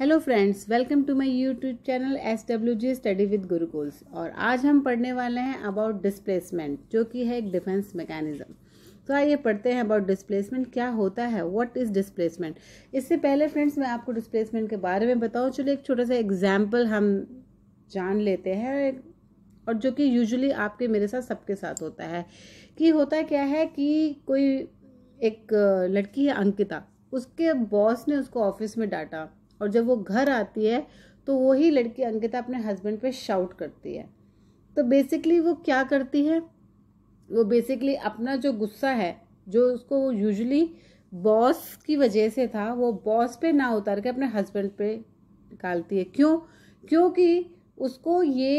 hello friends welcome to my YouTube channel S W G study with Gurukuls और आज हम पढ़ने वाले हैं अबाउट डिस्प्लेसमेंट जो कि है एक डिफेंस मैकेनिज्म तो आइए पढ़ते हैं अबाउट डिस्प्लेसमेंट क्या होता है व्हाट इज़ डिस्प्लेसमेंट इससे पहले फ्रेंड्स मैं आपको डिस्प्लेसमेंट के बारे में बताऊँ चलो एक छोटा सा एग्जाम्पल हम जान लेते हैं और जो कि यूजली आपके मेरे साथ सबके साथ होता है कि होता क्या है कि कोई एक लड़की है अंकिता उसके बॉस ने उसको ऑफिस में डांटा और जब वो घर आती है तो वही लड़की अंकिता अपने हस्बैंड पे शाउट करती है तो बेसिकली वो क्या करती है वो बेसिकली अपना जो गुस्सा है जो उसको यूजली बॉस की वजह से था वो बॉस पे ना उतार के अपने हस्बैंड पे निकालती है क्यों क्योंकि उसको ये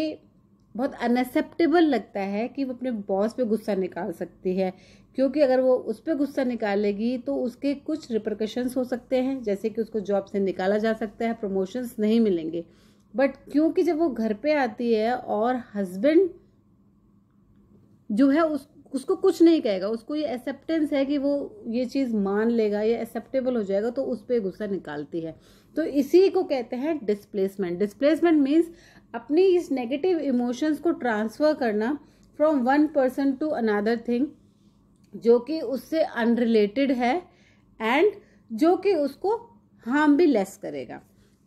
बहुत अनएक्सेप्टेबल लगता है कि वो अपने बॉस पे गुस्सा निकाल सकती है क्योंकि अगर वो उस पर गुस्सा निकालेगी तो उसके कुछ रिप्रकशंस हो सकते हैं जैसे कि उसको जॉब से निकाला जा सकता है प्रमोशंस नहीं मिलेंगे बट क्योंकि जब वो घर पे आती है और हस्बैंड जो है उस उसको कुछ नहीं कहेगा उसको ये एक्सेप्टेंस है कि वो ये चीज़ मान लेगा या एक्सेप्टेबल हो जाएगा तो उस पर गुस्सा निकालती है तो इसी को कहते हैं डिस्प्लेसमेंट डिस्प्लेसमेंट मीन्स अपनी इस नेगेटिव इमोशंस को ट्रांसफ़र करना from one person to another thing जो कि उससे अनरिलेटेड है एंड जो कि उसको हार्म भी लेस करेगा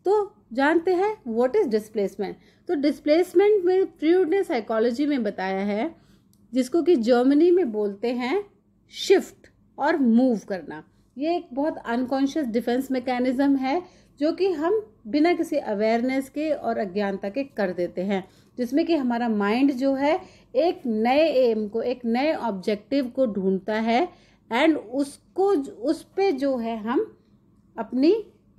तो जानते हैं व्हाट इज़ डिस्प्लेसमेंट तो डिस्प्लेसमेंट में फ्रूड ने साइकोलॉजी में बताया है जिसको कि जर्मनी में बोलते हैं शिफ्ट और मूव करना ये एक बहुत अनकॉन्शियस डिफेंस मैकेनिज़्म है जो कि हम बिना किसी अवेयरनेस के और अज्ञानता के कर देते हैं जिसमें कि हमारा माइंड जो है एक नए एम को एक नए ऑब्जेक्टिव को ढूंढता है एंड उसको उस पर जो है हम अपनी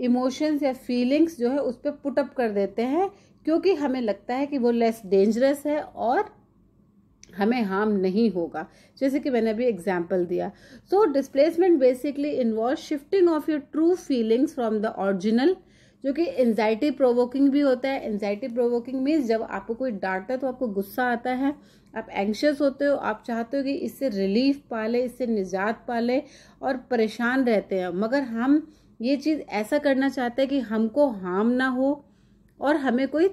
इमोशंस या फीलिंग्स जो है उस पर पुटअप कर देते हैं क्योंकि हमें लगता है कि वो लेस डेंजरस है और हमें हार्म नहीं होगा जैसे कि मैंने अभी एग्जाम्पल दिया so displacement basically involve shifting of your true feelings from the original जो कि एनजाइटी प्रोवोकिंग भी होता है एनजाइटी प्रोवोकिंग मीन्स जब आपको कोई डांटता है तो आपको गुस्सा आता है आप एंक्शस होते हो आप चाहते हो कि इससे रिलीफ पाले इससे निजात पाले और परेशान रहते हैं मगर हम ये चीज़ ऐसा करना चाहते हैं कि हमको हार्म ना हो और हमें कोई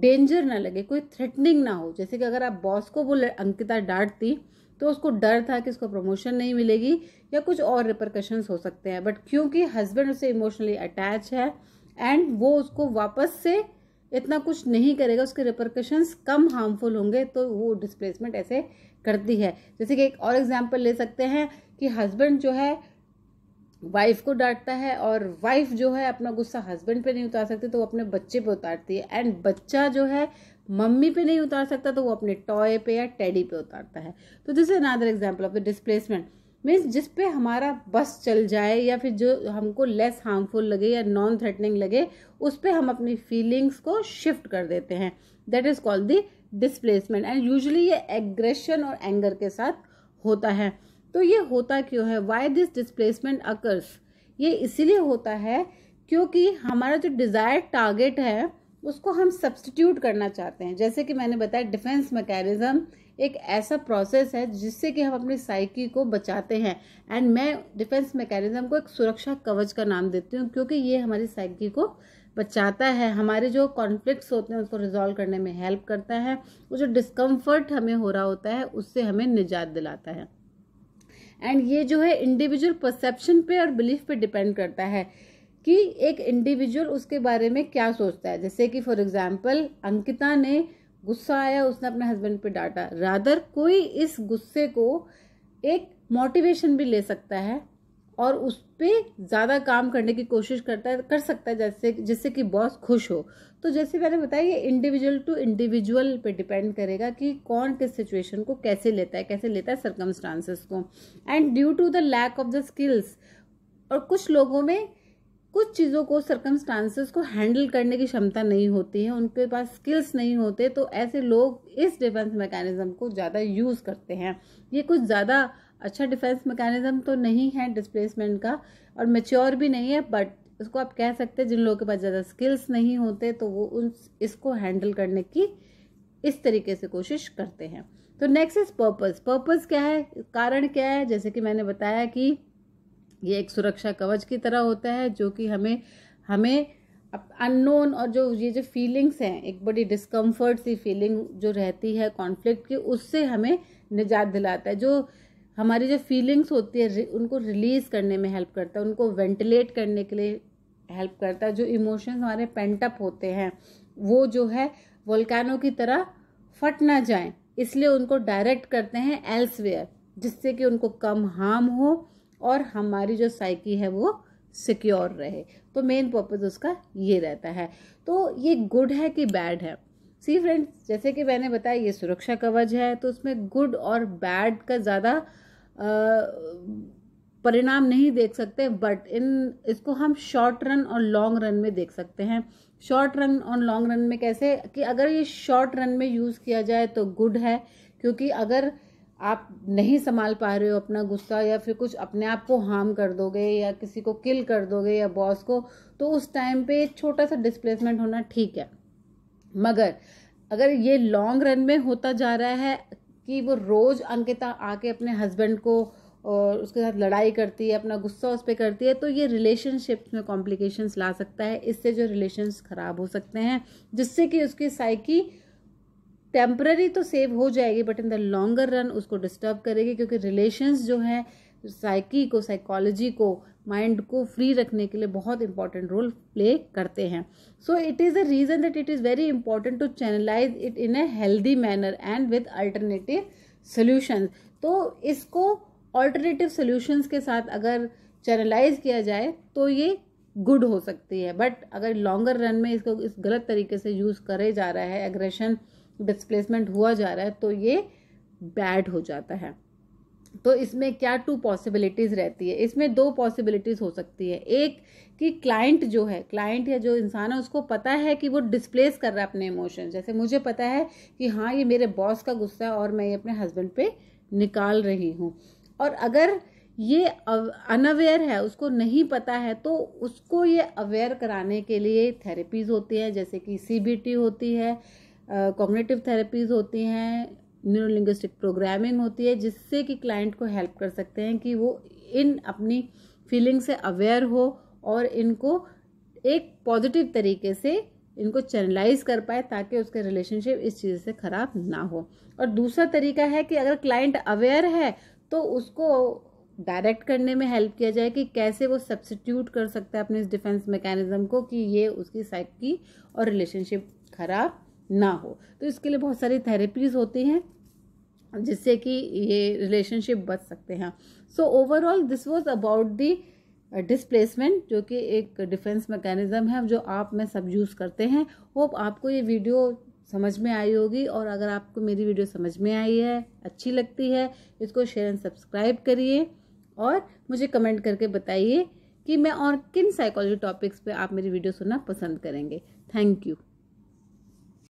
डेंजर ना लगे कोई थ्रेटनिंग ना हो जैसे कि अगर आप बॉस को वो अंकिता डांटती तो उसको डर था कि उसको प्रमोशन नहीं मिलेगी या कुछ और रिप्रकशंस हो सकते हैं बट क्योंकि हस्बैंड उसे इमोशनली अटैच है एंड वो उसको वापस से इतना कुछ नहीं करेगा उसके रिपरकशंस कम हार्मफुल होंगे तो वो डिस्प्लेसमेंट ऐसे करती है जैसे कि एक और एग्जाम्पल ले सकते हैं कि हस्बैंड जो है वाइफ को डांटता है और वाइफ जो है अपना गुस्सा हस्बैंड पे नहीं उतार सकती तो वो अपने बच्चे पे उतारती है एंड बच्चा जो है मम्मी पे नहीं उतार सकता तो वो अपने टॉय पे या टेडी पे उतारता है तो this is another example of the displacement means जिस पे हमारा बस चल जाए या फिर जो हमको लेस हार्मफुल लगे या नॉन थ्रेटनिंग लगे उस पर हम अपनी फीलिंग्स को शिफ्ट कर देते हैं that is called the displacement and usually ये एग्रेशन और एंगर के साथ होता है तो ये होता क्यों है वाई दिस डिस्प्लेसमेंट अकर्स ये इसीलिए होता है क्योंकि हमारा जो डिज़ायर टारगेट है उसको हम सब्सटीट्यूट करना चाहते हैं जैसे कि मैंने बताया डिफेंस मैकेनिज़्म एक ऐसा प्रोसेस है जिससे कि हम अपनी साइकी को बचाते हैं एंड मैं डिफेंस मैकेनिज़्म को एक सुरक्षा कवच का नाम देती हूँ क्योंकि ये हमारी साइकी को बचाता है हमारे जो कॉन्फ्लिक्ट्स होते हैं उसको रिजॉल्व करने में हेल्प करता है वो जो डिस्कम्फर्ट हमें हो रहा होता है उससे हमें निजात दिलाता है एंड ये जो है इंडिविजुअल परसेप्शन पे और बिलीफ पे डिपेंड करता है कि एक इंडिविजुअल उसके बारे में क्या सोचता है जैसे कि फॉर एग्जाम्पल अंकिता ने गुस्सा आया उसने अपने हस्बैंड पे डांटा रादर कोई इस गुस्से को एक मोटिवेशन भी ले सकता है और उस पर ज़्यादा काम करने की कोशिश करता है कर सकता है जैसे जिससे कि बॉस खुश हो तो जैसे मैंने बताया ये इंडिविजुअल टू इंडिविजुअल पे डिपेंड करेगा कि कौन किस सिचुएशन को कैसे लेता है कैसे लेता है सर्कमस्टांसिस को and due to the lack of the skills और कुछ लोगों में कुछ चीज़ों को सर्कमस्टांसेस को हैंडल करने की क्षमता नहीं होती है उनके पास स्किल्स नहीं होते तो ऐसे लोग इस डिफेंस मैकेनिज़्म को ज़्यादा यूज़ करते हैं ये कुछ ज़्यादा अच्छा डिफेंस मैकेनिज़्म तो नहीं है डिस्प्लेसमेंट का और मेच्योर भी नहीं है बट इसको आप कह सकते हैं जिन लोगों के पास ज़्यादा स्किल्स नहीं होते तो वो उन इसको हैंडल करने की इस तरीके से कोशिश करते हैं तो नेक्स्ट इज़ पर्पज़ पर्पज़ क्या है कारण क्या है जैसे कि मैंने बताया कि ये एक सुरक्षा कवच की तरह होता है जो कि हमें हमें अननोन और जो ये जो फीलिंग्स हैं एक बड़ी डिस्कम्फर्ट सी फीलिंग जो रहती है कॉन्फ्लिक्ट की उससे हमें निजात दिलाता है जो हमारी जो फीलिंग्स होती है उनको रिलीज़ करने में हेल्प करता है उनको वेंटिलेट करने के लिए हेल्प करता है जो इमोशंस हमारे पेंटअप होते हैं वो जो है वोल्कानो की तरह फट ना जाए इसलिए उनको डायरेक्ट करते हैं एल्सवेयर जिससे कि उनको कम हार्म हो और हमारी जो साइकी है वो सिक्योर रहे तो मेन पर्पज़ उसका ये रहता है तो ये गुड है कि बैड है सी फ्रेंड्स जैसे कि मैंने बताया ये सुरक्षा कवच है तो उसमें गुड और बैड का ज़्यादा परिणाम नहीं देख सकते बट इन इसको हम शॉर्ट रन और लॉन्ग रन में देख सकते हैं शॉर्ट रन और लॉन्ग रन में कैसे कि अगर ये शॉर्ट रन में यूज़ किया जाए तो गुड है क्योंकि अगर आप नहीं संभाल पा रहे हो अपना गुस्सा या फिर कुछ अपने आप को हार्म कर दोगे या किसी को किल कर दोगे या बॉस को तो उस टाइम पे एक छोटा सा डिस्प्लेसमेंट होना ठीक है मगर अगर ये लॉन्ग रन में होता जा रहा है कि वो रोज़ अंकिता आके अपने हस्बैंड को और उसके साथ लड़ाई करती है अपना गुस्सा उस पर करती है तो ये रिलेशनशिप्स में कॉम्प्लिकेशंस ला सकता है इससे जो रिलेशंस ख़राब हो सकते हैं जिससे कि उसकी साइकी टेम्प्ररी तो सेव हो जाएगी but in the longer run उसको डिस्टर्ब करेगी क्योंकि रिलेशंस जो हैं साइकी को साइकोलॉजी को माइंड को फ्री रखने के लिए बहुत इंपॉर्टेंट रोल प्ले करते हैं so it is a reason that it is very important to channelize it in a healthy manner and with alternative solution तो इसको ऑल्टरनेटिव सोल्यूशंस के साथ अगर चैनलाइज किया जाए तो ये गुड हो सकती है बट अगर लॉन्गर रन में इसको इस गलत तरीके से यूज़ करे जा रहा है एग्रेशन डिस्प्लेसमेंट हुआ जा रहा है तो ये बैड हो जाता है तो इसमें क्या टू पॉसिबिलिटीज़ रहती है इसमें दो पॉसिबिलिटीज़ हो सकती है एक कि क्लाइंट जो है क्लाइंट या जो इंसान है उसको पता है कि वो डिस्प्लेस कर रहा है अपने इमोशन जैसे मुझे पता है कि हाँ ये मेरे बॉस का गुस्सा है और मैं ये अपने हस्बैंड पे निकाल रही हूँ और अगर ये अनअवेयर है उसको नहीं पता है तो उसको ये अवेयर कराने के लिए थेरेपीज़ होती हैं जैसे कि सी होती है कॉम्पिटिव थेरेपीज़ होती हैं न्यूरोलिंग्विस्टिक प्रोग्रामिंग होती है जिससे कि क्लाइंट को हेल्प कर सकते हैं कि वो इन अपनी फीलिंग से अवेयर हो और इनको एक पॉजिटिव तरीके से इनको चैनलाइज कर पाए ताकि उसके रिलेशनशिप इस चीज़ से ख़राब ना हो और दूसरा तरीका है कि अगर क्लाइंट अवेयर है तो उसको डायरेक्ट करने में हेल्प किया जाए कि कैसे वो सब्सिट्यूट कर सकता है अपने इस डिफेंस मैकेनिज़्म को कि ये उसकी साइड की और रिलेशनशिप ख़राब ना हो तो इसके लिए बहुत सारी थेरेपीज़ होती हैं जिससे कि ये रिलेशनशिप बच सकते हैं so overall this was about the displacement जो कि एक डिफेंस मैकेनिज़्म है जो आप में सब यूज़ करते हैं होप आपको ये वीडियो समझ में आई होगी और अगर आपको मेरी वीडियो समझ में आई है अच्छी लगती है इसको शेयर एंड सब्सक्राइब करिए और मुझे कमेंट करके बताइए कि मैं और किन साइकोलॉजी टॉपिक्स पे आप मेरी वीडियो सुनना पसंद करेंगे थैंक यू